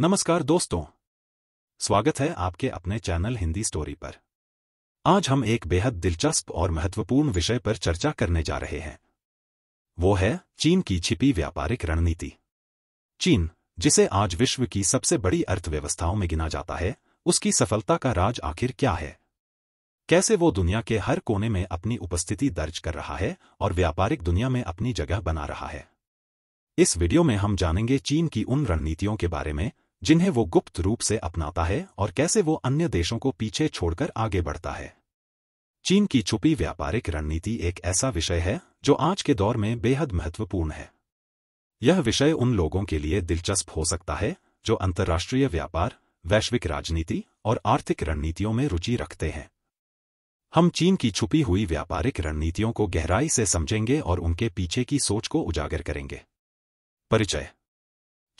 नमस्कार दोस्तों स्वागत है आपके अपने चैनल हिंदी स्टोरी पर आज हम एक बेहद दिलचस्प और महत्वपूर्ण विषय पर चर्चा करने जा रहे हैं वो है चीन की छिपी व्यापारिक रणनीति चीन जिसे आज विश्व की सबसे बड़ी अर्थव्यवस्थाओं में गिना जाता है उसकी सफलता का राज आखिर क्या है कैसे वो दुनिया के हर कोने में अपनी उपस्थिति दर्ज कर रहा है और व्यापारिक दुनिया में अपनी जगह बना रहा है इस वीडियो में हम जानेंगे चीन की उन रणनीतियों के बारे में जिन्हें वो गुप्त रूप से अपनाता है और कैसे वो अन्य देशों को पीछे छोड़कर आगे बढ़ता है चीन की छुपी व्यापारिक रणनीति एक ऐसा विषय है जो आज के दौर में बेहद महत्वपूर्ण है यह विषय उन लोगों के लिए दिलचस्प हो सकता है जो अंतर्राष्ट्रीय व्यापार वैश्विक राजनीति और आर्थिक रणनीतियों में रुचि रखते हैं हम चीन की छुपी हुई व्यापारिक रणनीतियों को गहराई से समझेंगे और उनके पीछे की सोच को उजागर करेंगे परिचय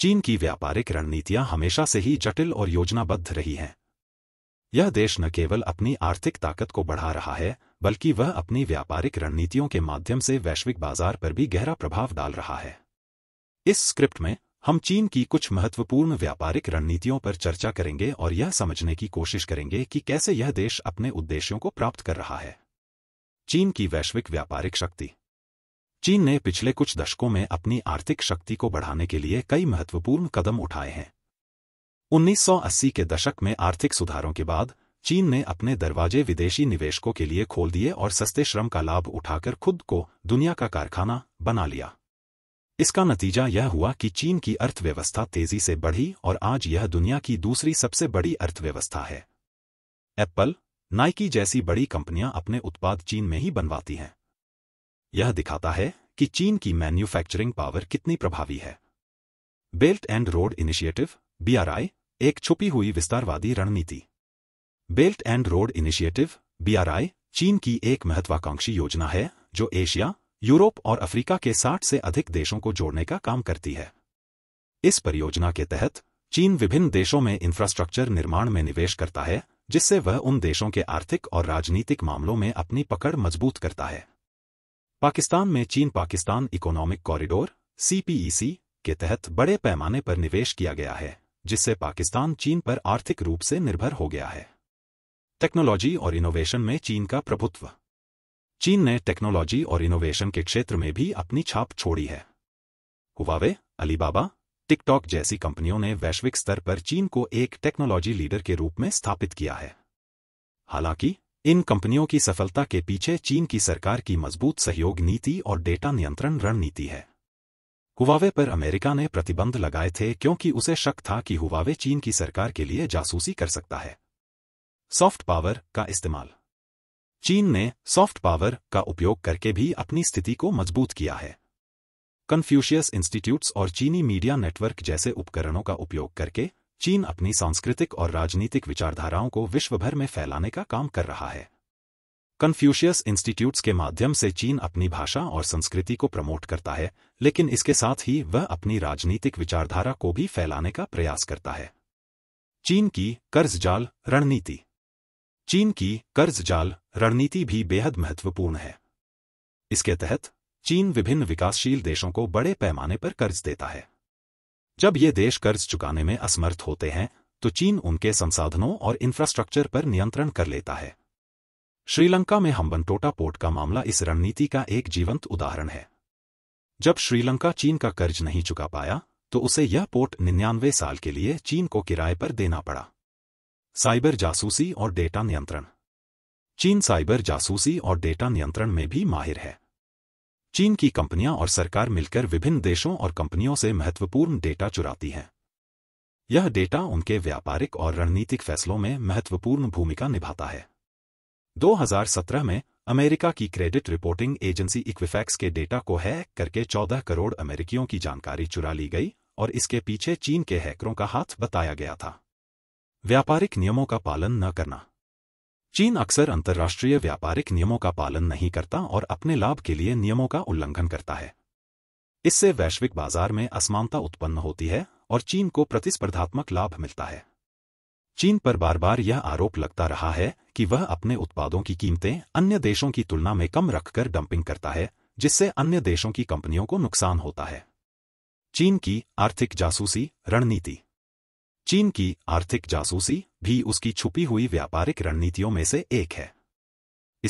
चीन की व्यापारिक रणनीतियां हमेशा से ही जटिल और योजनाबद्ध रही हैं यह देश न केवल अपनी आर्थिक ताकत को बढ़ा रहा है बल्कि वह अपनी व्यापारिक रणनीतियों के माध्यम से वैश्विक बाजार पर भी गहरा प्रभाव डाल रहा है इस स्क्रिप्ट में हम चीन की कुछ महत्वपूर्ण व्यापारिक रणनीतियों पर चर्चा करेंगे और यह समझने की कोशिश करेंगे कि कैसे यह देश अपने उद्देश्यों को प्राप्त कर रहा है चीन की वैश्विक व्यापारिक शक्ति चीन ने पिछले कुछ दशकों में अपनी आर्थिक शक्ति को बढ़ाने के लिए कई महत्वपूर्ण कदम उठाए हैं 1980 के दशक में आर्थिक सुधारों के बाद चीन ने अपने दरवाजे विदेशी निवेशकों के लिए खोल दिए और सस्ते श्रम का लाभ उठाकर खुद को दुनिया का कारखाना बना लिया इसका नतीजा यह हुआ कि चीन की अर्थव्यवस्था तेजी से बढ़ी और आज यह दुनिया की दूसरी सबसे बड़ी अर्थव्यवस्था है एप्पल नाइकी जैसी बड़ी कंपनियां अपने उत्पाद चीन में ही बनवाती हैं यह दिखाता है कि चीन की मैन्युफैक्चरिंग पावर कितनी प्रभावी है belt and road initiative BRI एक छुपी हुई विस्तारवादी रणनीति belt and road initiative BRI चीन की एक महत्वाकांक्षी योजना है जो एशिया यूरोप और अफ्रीका के 60 से अधिक देशों को जोड़ने का काम करती है इस परियोजना के तहत चीन विभिन्न देशों में इंफ्रास्ट्रक्चर निर्माण में निवेश करता है जिससे वह उन देशों के आर्थिक और राजनीतिक मामलों में अपनी पकड़ मजबूत करता है पाकिस्तान में चीन Pakistan economic corridor CPEC e के तहत बड़े पैमाने पर निवेश किया गया है जिससे पाकिस्तान चीन पर आर्थिक रूप से निर्भर हो गया है टेक्नोलॉजी और इनोवेशन में चीन का प्रभुत्व चीन ने टेक्नोलॉजी और इनोवेशन के क्षेत्र में भी अपनी छाप छोड़ी है हुवावे अलीबाबा टिकटॉक जैसी कंपनियों ने वैश्विक स्तर पर चीन को एक टेक्नोलॉजी लीडर के रूप में स्थापित किया है हालांकि इन कंपनियों की सफलता के पीछे चीन की सरकार की मजबूत सहयोग नीति और डेटा नियंत्रण रणनीति है हुवावे पर अमेरिका ने प्रतिबंध लगाए थे क्योंकि उसे शक था कि हुवावे चीन की सरकार के लिए जासूसी कर सकता है सॉफ्ट पावर का इस्तेमाल चीन ने सॉफ्ट पावर का उपयोग करके भी अपनी स्थिति को मजबूत किया है कन्फ्यूशियस इंस्टीट्यूट्स और चीनी मीडिया नेटवर्क जैसे उपकरणों का उपयोग करके चीन अपनी सांस्कृतिक और राजनीतिक विचारधाराओं को विश्वभर में फैलाने का काम कर रहा है कन्फ्यूशियस इंस्टीट्यूट्स के माध्यम से चीन अपनी भाषा और संस्कृति को प्रमोट करता है लेकिन इसके साथ ही वह अपनी राजनीतिक विचारधारा को भी फैलाने का प्रयास करता है चीन की कर्ज जाल रणनीति चीन की कर्ज जाल रणनीति भी बेहद महत्वपूर्ण है इसके तहत चीन विभिन्न विकासशील देशों को बड़े पैमाने पर कर्ज देता है जब ये देश कर्ज चुकाने में असमर्थ होते हैं तो चीन उनके संसाधनों और इंफ्रास्ट्रक्चर पर नियंत्रण कर लेता है श्रीलंका में हम्बनटोटा पोर्ट का मामला इस रणनीति का एक जीवंत उदाहरण है जब श्रीलंका चीन का कर्ज नहीं चुका पाया तो उसे यह पोर्ट निन्यानवे साल के लिए चीन को किराए पर देना पड़ा साइबर जासूसी और डेटा नियंत्रण चीन साइबर जासूसी और डेटा नियंत्रण में भी माहिर है चीन की कंपनियां और सरकार मिलकर विभिन्न देशों और कंपनियों से महत्वपूर्ण डेटा चुराती हैं यह डेटा उनके व्यापारिक और रणनीतिक फैसलों में महत्वपूर्ण भूमिका निभाता है 2017 में अमेरिका की क्रेडिट रिपोर्टिंग एजेंसी इक्विफैक्स के डेटा को हैक करके 14 करोड़ अमेरिकियों की जानकारी चुरा ली गई और इसके पीछे चीन के हैकरों का हाथ बताया गया था व्यापारिक नियमों का पालन न करना चीन अक्सर अंतर्राष्ट्रीय व्यापारिक नियमों का पालन नहीं करता और अपने लाभ के लिए नियमों का उल्लंघन करता है इससे वैश्विक बाजार में असमानता उत्पन्न होती है और चीन को प्रतिस्पर्धात्मक लाभ मिलता है चीन पर बार बार यह आरोप लगता रहा है कि वह अपने उत्पादों की कीमतें अन्य देशों की तुलना में कम रखकर डंपिंग करता है जिससे अन्य देशों की कंपनियों को नुकसान होता है चीन की आर्थिक जासूसी रणनीति चीन की आर्थिक जासूसी भी उसकी छुपी हुई व्यापारिक रणनीतियों में से एक है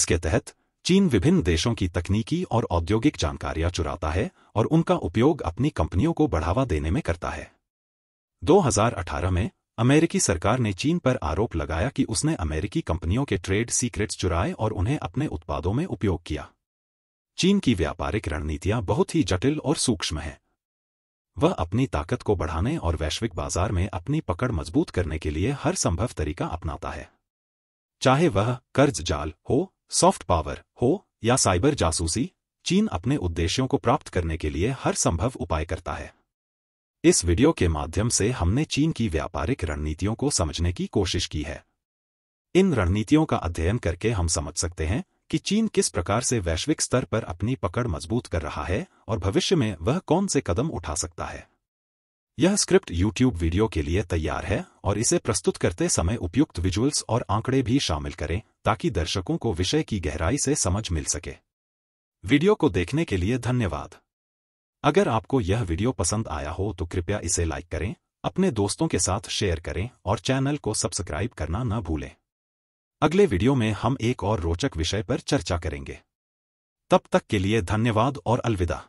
इसके तहत चीन विभिन्न देशों की तकनीकी और औद्योगिक जानकारियां चुराता है और उनका उपयोग अपनी कंपनियों को बढ़ावा देने में करता है 2018 में अमेरिकी सरकार ने चीन पर आरोप लगाया कि उसने अमेरिकी कंपनियों के ट्रेड सीक्रेट्स चुराए और उन्हें अपने उत्पादों में उपयोग किया चीन की व्यापारिक रणनीतियां बहुत ही जटिल और सूक्ष्म हैं वह अपनी ताकत को बढ़ाने और वैश्विक बाजार में अपनी पकड़ मजबूत करने के लिए हर संभव तरीका अपनाता है चाहे वह कर्ज जाल हो सॉफ्ट पावर हो या साइबर जासूसी चीन अपने उद्देश्यों को प्राप्त करने के लिए हर संभव उपाय करता है इस वीडियो के माध्यम से हमने चीन की व्यापारिक रणनीतियों को समझने की कोशिश की है इन रणनीतियों का अध्ययन करके हम समझ सकते हैं कि चीन किस प्रकार से वैश्विक स्तर पर अपनी पकड़ मजबूत कर रहा है और भविष्य में वह कौन से कदम उठा सकता है यह स्क्रिप्ट यूट्यूब वीडियो के लिए तैयार है और इसे प्रस्तुत करते समय उपयुक्त विजुअल्स और आंकड़े भी शामिल करें ताकि दर्शकों को विषय की गहराई से समझ मिल सके वीडियो को देखने के लिए धन्यवाद अगर आपको यह वीडियो पसंद आया हो तो कृपया इसे लाइक करें अपने दोस्तों के साथ शेयर करें और चैनल को सब्सक्राइब करना न भूलें अगले वीडियो में हम एक और रोचक विषय पर चर्चा करेंगे तब तक के लिए धन्यवाद और अलविदा